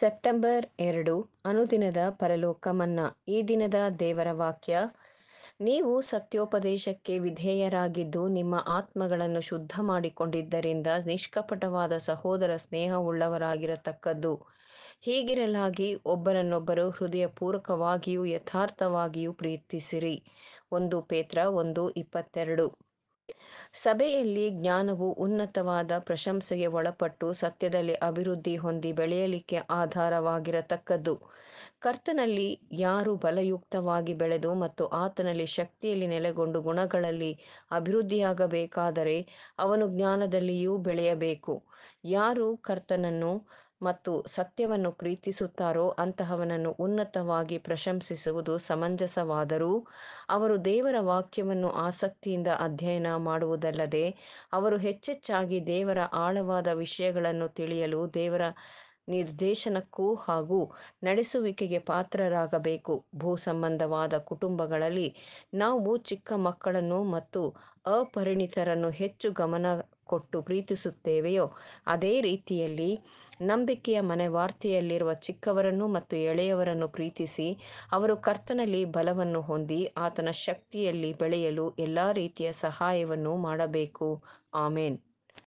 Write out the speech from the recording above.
September ಎರಡು ಅನುದಿನದ ಪರಲೋಕ ಮನ್ನಾ ಈ ದಿನದ ದೇವರ ವಾಕ್ಯ ನೀವು ಸತ್ಯೋಪದೇಶಕ್ಕೆ ವಿಧೇಯರಾಗಿದ್ದು ನಿಮ್ಮ ಆತ್ಮಗಳನ್ನು ಶುದ್ಧ ಮಾಡಿಕೊಂಡಿದ್ದರಿಂದ ನಿಷ್ಕಪಟವಾದ ಸಹೋದರ ಸ್ನೇಹವುಳ್ಳವರಾಗಿರತಕ್ಕದ್ದು ಹೀಗಿರಲಾಗಿ ಒಬ್ಬರನ್ನೊಬ್ಬರು ಹೃದಯಪೂರ್ವಕವಾಗಿಯೂ ಯಥಾರ್ಥವಾಗಿಯೂ ಪ್ರೀತಿಸಿರಿ ಒಂದು ಪೇತ್ರ ಒಂದು ಇಪ್ಪತ್ತೆರಡು ಸಭೆಯಲ್ಲಿ ಜ್ಞಾನವು ಉನ್ನತವಾದ ಪ್ರಶಂಸೆಗೆ ಒಳಪಟ್ಟು ಸತ್ಯದಲ್ಲಿ ಅಭಿವೃದ್ಧಿ ಹೊಂದಿ ಬೆಳೆಯಲಿಕ್ಕೆ ಆಧಾರವಾಗಿರತಕ್ಕದ್ದು. ಕರ್ತನಲ್ಲಿ ಯಾರು ಬಲಯುಕ್ತವಾಗಿ ಬೆಳೆದು ಮತ್ತು ಆತನಲ್ಲಿ ಶಕ್ತಿಯಲ್ಲಿ ನೆಲೆಗೊಂಡು ಗುಣಗಳಲ್ಲಿ ಅಭಿವೃದ್ಧಿಯಾಗಬೇಕಾದರೆ ಅವನು ಜ್ಞಾನದಲ್ಲಿಯೂ ಬೆಳೆಯಬೇಕು. ಯಾರು ಕರ್ತನನ್ನು ಮತ್ತು ಸತ್ಯವನ್ನು ಪ್ರೀತಿಸುತ್ತಾರೋ ಅಂತಹವನನ್ನು ಉನ್ನತವಾಗಿ ಪ್ರಶಂಸಿಸುವುದು ಸಮಂಜಸವಾದರೂ ಅವರು ದೇವರ ವಾಕ್ಯವನ್ನು ಆಸಕ್ತಿಯಿಂದ ಅಧ್ಯಯನ ಮಾಡುವುದಲ್ಲದೆ ಅವರು ಹೆಚ್ಚೆಚ್ಚಾಗಿ ದೇವರ ಆಳವಾದ ವಿಷಯಗಳನ್ನು ತಿಳಿಯಲು ದೇವರ ನಿರ್ದೇಶನಕ್ಕೂ ಹಾಗೂ ನಡೆಸುವಿಕೆಗೆ ಪಾತ್ರರಾಗಬೇಕು ಭೂ ಸಂಬಂಧವಾದ ಕುಟುಂಬಗಳಲ್ಲಿ ನಾವು ಚಿಕ್ಕ ಮಕ್ಕಳನ್ನು ಮತ್ತು ಅಪರಿಣಿತರನ್ನು ಹೆಚ್ಚು ಗಮನ ಕೊಟ್ಟು ಪ್ರೀತಿಸುತ್ತೇವೆಯೋ ಅದೇ ರೀತಿಯಲ್ಲಿ ನಂಬಿಕೆಯ ಮನೆ ವಾರ್ತೆಯಲ್ಲಿರುವ ಚಿಕ್ಕವರನ್ನು ಮತ್ತು ಎಳೆಯವರನ್ನು ಪ್ರೀತಿಸಿ ಅವರು ಕರ್ತನಲ್ಲಿ ಬಲವನ್ನು ಹೊಂದಿ ಆತನ ಶಕ್ತಿಯಲ್ಲಿ ಬೆಳೆಯಲು ಎಲ್ಲ ರೀತಿಯ ಸಹಾಯವನ್ನು ಮಾಡಬೇಕು ಆಮೇನ್